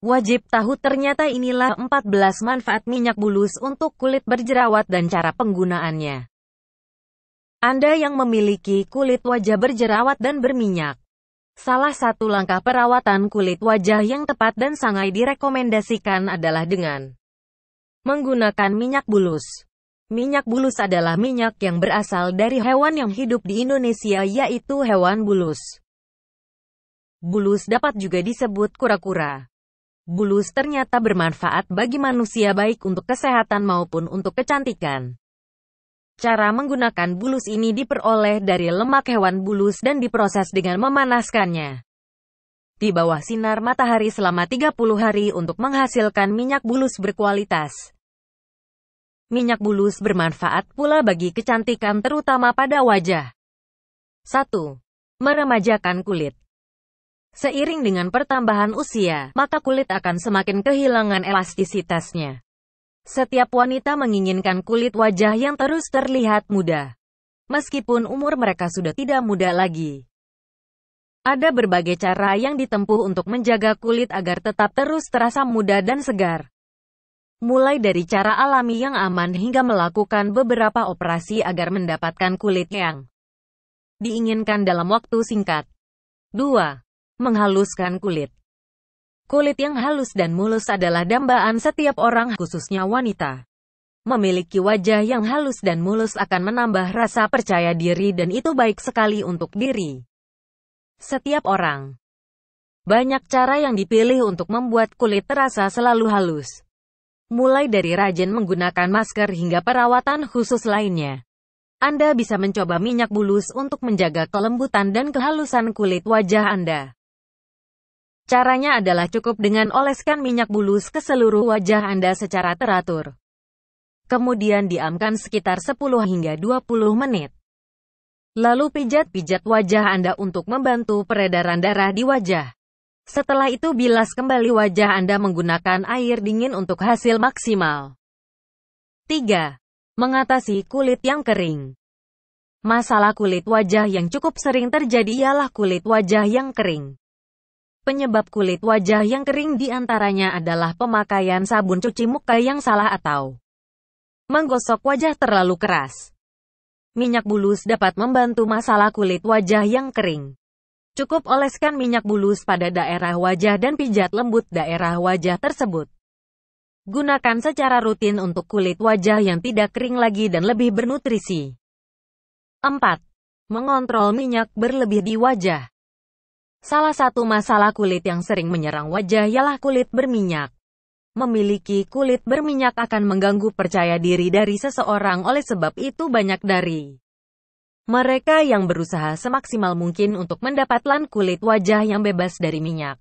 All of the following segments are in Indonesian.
Wajib tahu ternyata inilah 14 manfaat minyak bulus untuk kulit berjerawat dan cara penggunaannya. Anda yang memiliki kulit wajah berjerawat dan berminyak. Salah satu langkah perawatan kulit wajah yang tepat dan sangat direkomendasikan adalah dengan menggunakan minyak bulus. Minyak bulus adalah minyak yang berasal dari hewan yang hidup di Indonesia yaitu hewan bulus. Bulus dapat juga disebut kura-kura. Bulus ternyata bermanfaat bagi manusia baik untuk kesehatan maupun untuk kecantikan. Cara menggunakan bulus ini diperoleh dari lemak hewan bulus dan diproses dengan memanaskannya di bawah sinar matahari selama 30 hari untuk menghasilkan minyak bulus berkualitas. Minyak bulus bermanfaat pula bagi kecantikan terutama pada wajah. 1. Meremajakan kulit Seiring dengan pertambahan usia, maka kulit akan semakin kehilangan elastisitasnya. Setiap wanita menginginkan kulit wajah yang terus terlihat muda. Meskipun umur mereka sudah tidak muda lagi. Ada berbagai cara yang ditempuh untuk menjaga kulit agar tetap terus terasa muda dan segar. Mulai dari cara alami yang aman hingga melakukan beberapa operasi agar mendapatkan kulit yang diinginkan dalam waktu singkat. 2 menghaluskan kulit. Kulit yang halus dan mulus adalah dambaan setiap orang, khususnya wanita. Memiliki wajah yang halus dan mulus akan menambah rasa percaya diri dan itu baik sekali untuk diri. Setiap orang. Banyak cara yang dipilih untuk membuat kulit terasa selalu halus. Mulai dari rajin menggunakan masker hingga perawatan khusus lainnya. Anda bisa mencoba minyak bulus untuk menjaga kelembutan dan kehalusan kulit wajah Anda. Caranya adalah cukup dengan oleskan minyak bulus ke seluruh wajah Anda secara teratur. Kemudian diamkan sekitar 10 hingga 20 menit. Lalu pijat-pijat wajah Anda untuk membantu peredaran darah di wajah. Setelah itu bilas kembali wajah Anda menggunakan air dingin untuk hasil maksimal. 3. Mengatasi kulit yang kering. Masalah kulit wajah yang cukup sering terjadi ialah kulit wajah yang kering. Penyebab kulit wajah yang kering diantaranya adalah pemakaian sabun cuci muka yang salah atau menggosok wajah terlalu keras. Minyak bulus dapat membantu masalah kulit wajah yang kering. Cukup oleskan minyak bulus pada daerah wajah dan pijat lembut daerah wajah tersebut. Gunakan secara rutin untuk kulit wajah yang tidak kering lagi dan lebih bernutrisi. 4. Mengontrol minyak berlebih di wajah. Salah satu masalah kulit yang sering menyerang wajah ialah kulit berminyak. Memiliki kulit berminyak akan mengganggu percaya diri dari seseorang oleh sebab itu banyak dari mereka yang berusaha semaksimal mungkin untuk mendapatkan kulit wajah yang bebas dari minyak.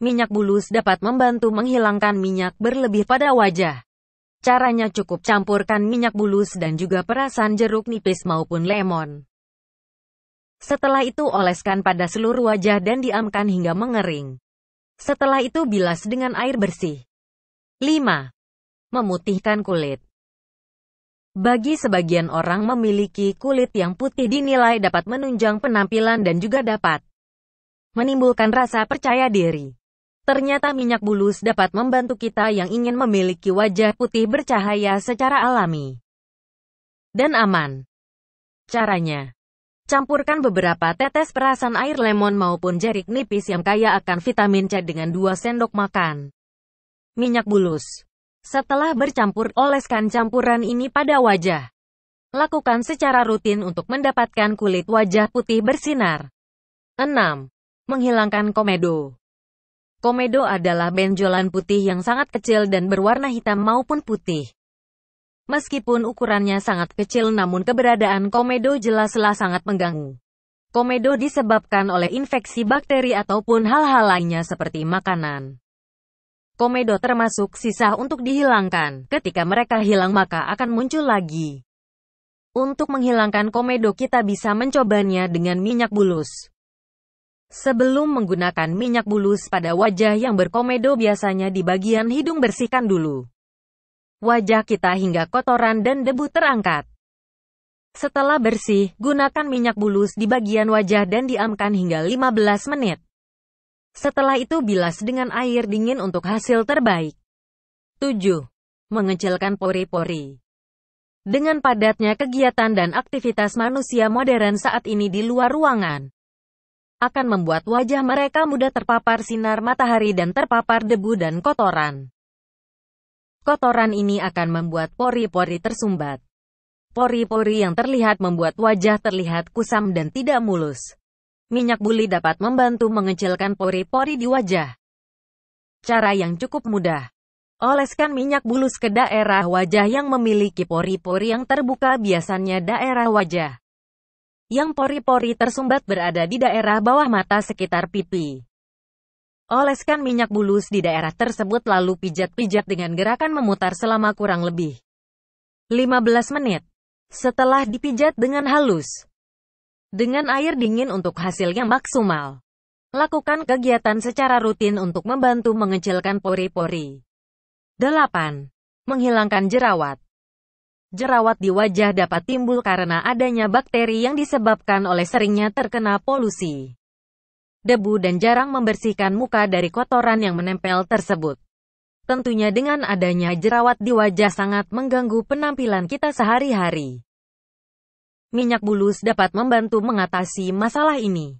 Minyak bulus dapat membantu menghilangkan minyak berlebih pada wajah. Caranya cukup campurkan minyak bulus dan juga perasan jeruk nipis maupun lemon. Setelah itu oleskan pada seluruh wajah dan diamkan hingga mengering. Setelah itu bilas dengan air bersih. 5. Memutihkan kulit Bagi sebagian orang memiliki kulit yang putih dinilai dapat menunjang penampilan dan juga dapat menimbulkan rasa percaya diri. Ternyata minyak bulus dapat membantu kita yang ingin memiliki wajah putih bercahaya secara alami dan aman. Caranya Campurkan beberapa tetes perasan air lemon maupun jeruk nipis yang kaya akan vitamin C dengan 2 sendok makan. Minyak bulus. Setelah bercampur, oleskan campuran ini pada wajah. Lakukan secara rutin untuk mendapatkan kulit wajah putih bersinar. 6. Menghilangkan komedo. Komedo adalah benjolan putih yang sangat kecil dan berwarna hitam maupun putih. Meskipun ukurannya sangat kecil namun keberadaan komedo jelaslah sangat mengganggu. Komedo disebabkan oleh infeksi bakteri ataupun hal-hal lainnya seperti makanan. Komedo termasuk sisa untuk dihilangkan. Ketika mereka hilang maka akan muncul lagi. Untuk menghilangkan komedo kita bisa mencobanya dengan minyak bulus. Sebelum menggunakan minyak bulus pada wajah yang berkomedo biasanya di bagian hidung bersihkan dulu wajah kita hingga kotoran dan debu terangkat. Setelah bersih, gunakan minyak bulus di bagian wajah dan diamkan hingga 15 menit. Setelah itu bilas dengan air dingin untuk hasil terbaik. 7. Mengecilkan pori-pori. Dengan padatnya kegiatan dan aktivitas manusia modern saat ini di luar ruangan, akan membuat wajah mereka mudah terpapar sinar matahari dan terpapar debu dan kotoran. Kotoran ini akan membuat pori-pori tersumbat. Pori-pori yang terlihat membuat wajah terlihat kusam dan tidak mulus. Minyak buli dapat membantu mengecilkan pori-pori di wajah. Cara yang cukup mudah. Oleskan minyak bulus ke daerah wajah yang memiliki pori-pori yang terbuka biasanya daerah wajah. Yang pori-pori tersumbat berada di daerah bawah mata sekitar pipi. Oleskan minyak bulus di daerah tersebut lalu pijat-pijat dengan gerakan memutar selama kurang lebih 15 menit. Setelah dipijat dengan halus, dengan air dingin untuk hasilnya maksimal. Lakukan kegiatan secara rutin untuk membantu mengecilkan pori-pori. 8. Menghilangkan jerawat. Jerawat di wajah dapat timbul karena adanya bakteri yang disebabkan oleh seringnya terkena polusi debu dan jarang membersihkan muka dari kotoran yang menempel tersebut. Tentunya dengan adanya jerawat di wajah sangat mengganggu penampilan kita sehari-hari. Minyak bulus dapat membantu mengatasi masalah ini.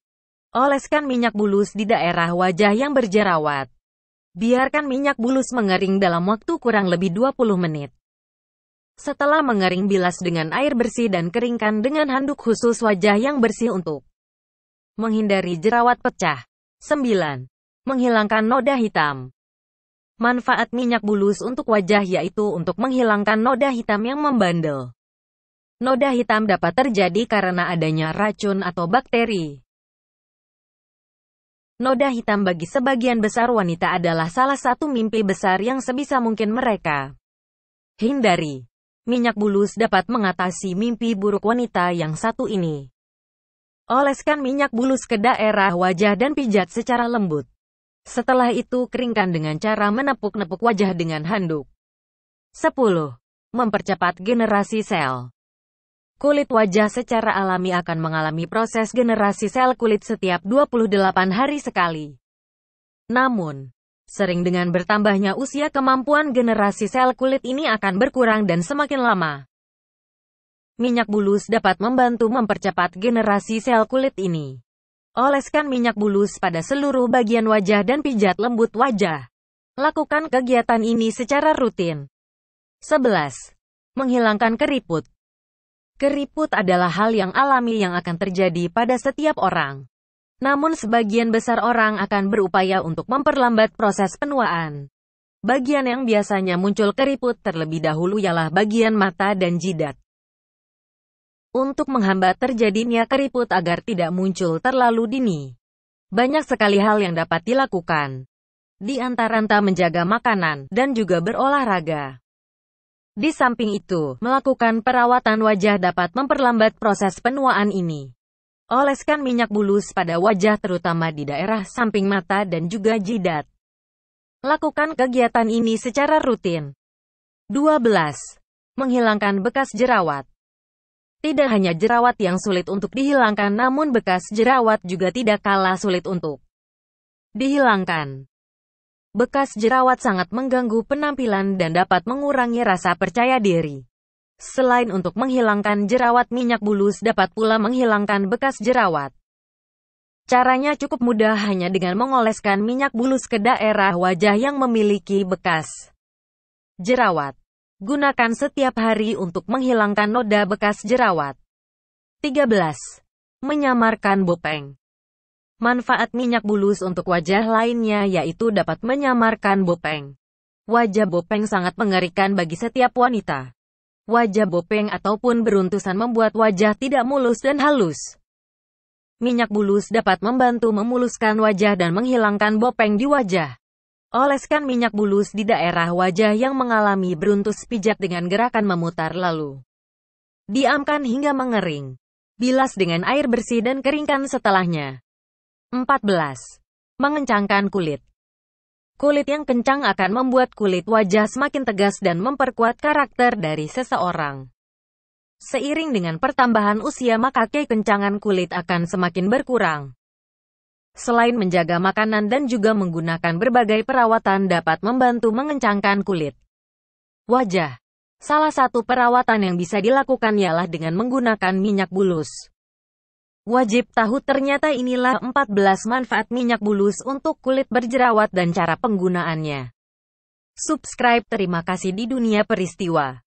Oleskan minyak bulus di daerah wajah yang berjerawat. Biarkan minyak bulus mengering dalam waktu kurang lebih 20 menit. Setelah mengering bilas dengan air bersih dan keringkan dengan handuk khusus wajah yang bersih untuk Menghindari jerawat pecah. 9. Menghilangkan noda hitam. Manfaat minyak bulus untuk wajah yaitu untuk menghilangkan noda hitam yang membandel. Noda hitam dapat terjadi karena adanya racun atau bakteri. Noda hitam bagi sebagian besar wanita adalah salah satu mimpi besar yang sebisa mungkin mereka hindari. Minyak bulus dapat mengatasi mimpi buruk wanita yang satu ini. Oleskan minyak bulus ke daerah wajah dan pijat secara lembut. Setelah itu keringkan dengan cara menepuk-nepuk wajah dengan handuk. 10. Mempercepat generasi sel. Kulit wajah secara alami akan mengalami proses generasi sel kulit setiap 28 hari sekali. Namun, sering dengan bertambahnya usia kemampuan generasi sel kulit ini akan berkurang dan semakin lama. Minyak bulus dapat membantu mempercepat generasi sel kulit ini. Oleskan minyak bulus pada seluruh bagian wajah dan pijat lembut wajah. Lakukan kegiatan ini secara rutin. 11. Menghilangkan keriput. Keriput adalah hal yang alami yang akan terjadi pada setiap orang. Namun sebagian besar orang akan berupaya untuk memperlambat proses penuaan. Bagian yang biasanya muncul keriput terlebih dahulu ialah bagian mata dan jidat untuk menghambat terjadinya keriput agar tidak muncul terlalu dini. Banyak sekali hal yang dapat dilakukan, di antara menjaga makanan dan juga berolahraga. Di samping itu, melakukan perawatan wajah dapat memperlambat proses penuaan ini. Oleskan minyak bulus pada wajah terutama di daerah samping mata dan juga jidat. Lakukan kegiatan ini secara rutin. 12. Menghilangkan bekas jerawat. Tidak hanya jerawat yang sulit untuk dihilangkan namun bekas jerawat juga tidak kalah sulit untuk dihilangkan. Bekas jerawat sangat mengganggu penampilan dan dapat mengurangi rasa percaya diri. Selain untuk menghilangkan jerawat minyak bulus dapat pula menghilangkan bekas jerawat. Caranya cukup mudah hanya dengan mengoleskan minyak bulus ke daerah wajah yang memiliki bekas jerawat. Gunakan setiap hari untuk menghilangkan noda bekas jerawat. 13. Menyamarkan bopeng. Manfaat minyak bulus untuk wajah lainnya yaitu dapat menyamarkan bopeng. Wajah bopeng sangat mengerikan bagi setiap wanita. Wajah bopeng ataupun beruntusan membuat wajah tidak mulus dan halus. Minyak bulus dapat membantu memuluskan wajah dan menghilangkan bopeng di wajah. Oleskan minyak bulus di daerah wajah yang mengalami beruntus pijat dengan gerakan memutar lalu. Diamkan hingga mengering. Bilas dengan air bersih dan keringkan setelahnya. 14. Mengencangkan kulit. Kulit yang kencang akan membuat kulit wajah semakin tegas dan memperkuat karakter dari seseorang. Seiring dengan pertambahan usia maka kekencangan kulit akan semakin berkurang. Selain menjaga makanan dan juga menggunakan berbagai perawatan dapat membantu mengencangkan kulit wajah. Salah satu perawatan yang bisa dilakukan ialah dengan menggunakan minyak bulus. Wajib tahu ternyata inilah 14 manfaat minyak bulus untuk kulit berjerawat dan cara penggunaannya. Subscribe terima kasih di dunia peristiwa.